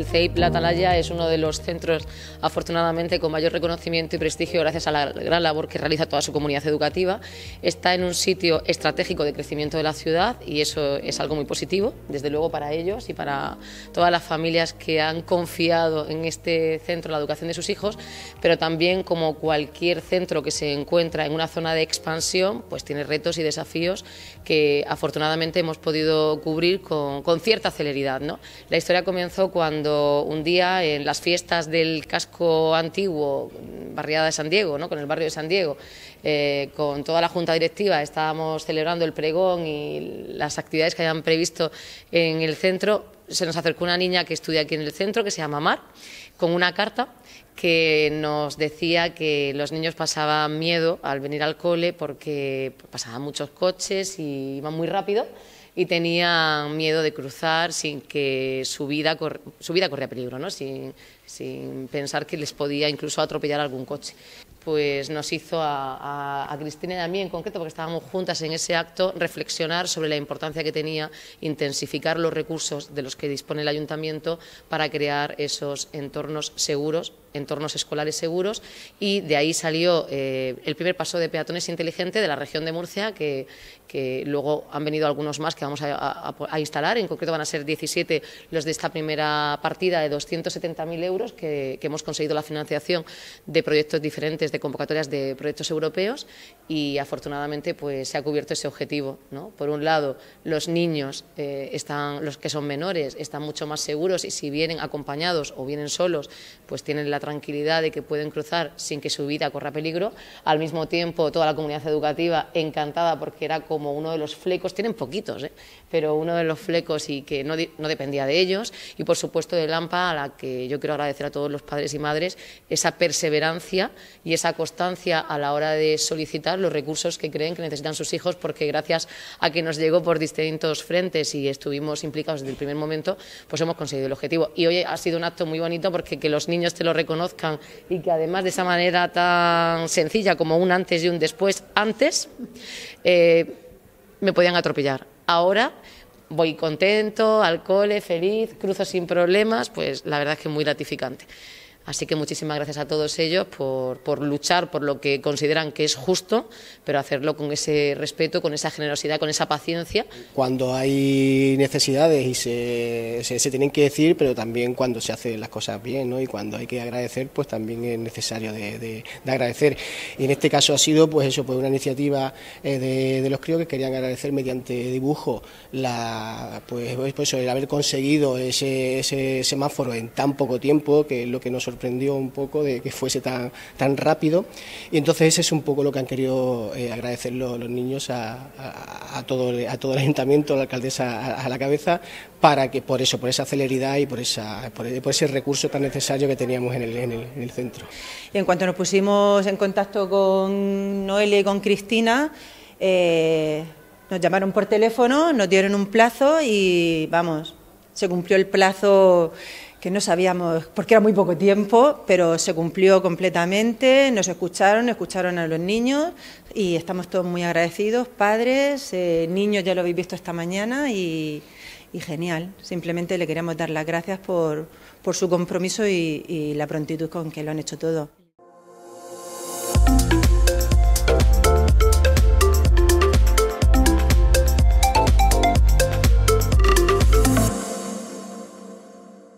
el CEIP La Atalaya es uno de los centros, afortunadamente, con mayor reconocimiento y prestigio gracias a la gran labor que realiza toda su comunidad educativa. Está en un sitio estratégico de crecimiento de la ciudad y eso es algo muy positivo, desde luego para ellos y para todas las familias que han confiado en este centro la educación de sus hijos, pero también como cualquier centro que se encuentra en una zona de expansión, pues tiene retos y desafíos que afortunadamente hemos podido cubrir con, con cierta celeridad. ¿no? La historia comenzó cuando un día en las fiestas del casco antiguo, mm, barriada de San Diego, ¿no? con el barrio de San Diego, eh, con toda la junta directiva estábamos celebrando el pregón y las actividades que habían previsto en el centro, se nos acercó una niña que estudia aquí en el centro, que se llama Mar, con una carta que nos decía que los niños pasaban miedo al venir al cole porque pasaban muchos coches y iban muy rápido y tenían miedo de cruzar sin que su vida, su vida corría peligro, ¿no? sin, sin pensar que les podía incluso atropellar algún coche. Pues nos hizo a, Cristina y a mí en concreto, porque estábamos juntas en ese acto, reflexionar sobre la importancia que tenía intensificar los recursos de los que dispone el ayuntamiento para crear esos entornos seguros entornos escolares seguros y de ahí salió eh, el primer paso de peatones inteligente de la región de Murcia, que, luego han venido algunos más que vamos a, instalar, en concreto van a ser 17 los de esta primera partida de 270.000 euros que, hemos conseguido la financiación de proyectos diferentes, de convocatorias de proyectos europeos y afortunadamente pues se ha cubierto ese objetivo. Por un lado, los niños, eh, están, los que son menores, están mucho más seguros y si vienen acompañados o vienen solos, pues tienen la tranquilidad de que pueden cruzar sin que su vida corra peligro. Al mismo tiempo, toda la comunidad educativa encantada porque era como uno de los flecos, tienen poquitos, ¿eh? pero uno de los flecos y que no, no dependía de ellos. Y por supuesto de Lampa, a la que yo quiero agradecer a todos los padres y madres esa perseverancia y esa constancia a la hora de solicitar los recursos que creen que necesitan sus hijos, porque gracias a que nos llegó por distintos frentes y estuvimos implicados desde el primer momento, pues hemos conseguido el objetivo. Y hoy ha sido un acto muy bonito porque que los niños te lo conozcan y que además de esa manera tan sencilla como un antes y un después, antes eh, me podían atropellar. Ahora voy contento, al cole, feliz, cruzo sin problemas, pues la verdad es que es muy gratificante. Así que muchísimas gracias a todos ellos por, por, luchar por lo que consideran que es justo, pero hacerlo con ese respeto, con esa generosidad, con esa paciencia. Cuando hay necesidades y se, se, tienen que decir, pero también cuando se hacen las cosas bien ¿no? y cuando hay que agradecer, pues también es necesario de, agradecer. Y en este caso ha sido pues eso, pues una iniciativa eh, de, los críos que querían agradecer mediante dibujo la, pues, pues el haber conseguido ese, ese semáforo en tan poco tiempo, que es lo que nosotros sorprendió un poco de que fuese tan, tan rápido. Y entonces ese es un poco lo que han querido eh, agradecer los, niños a, todo, a todo el ayuntamiento, la alcaldesa a, la cabeza, para que por eso, por esa celeridad y por, esa, por, ese recurso tan necesario que teníamos en el, en el, centro. Y en cuanto nos pusimos en contacto con Noelia y con Cristina, eh, nos llamaron por teléfono, nos dieron un plazo y vamos, se cumplió el plazo que no sabíamos, porque era muy poco tiempo, pero se cumplió completamente, nos escucharon, escucharon a los niños y estamos todos muy agradecidos, padres, eh, niños ya lo habéis visto esta mañana y, genial. Simplemente le queremos dar las gracias por, por su compromiso y, y la prontitud con que lo han hecho todo.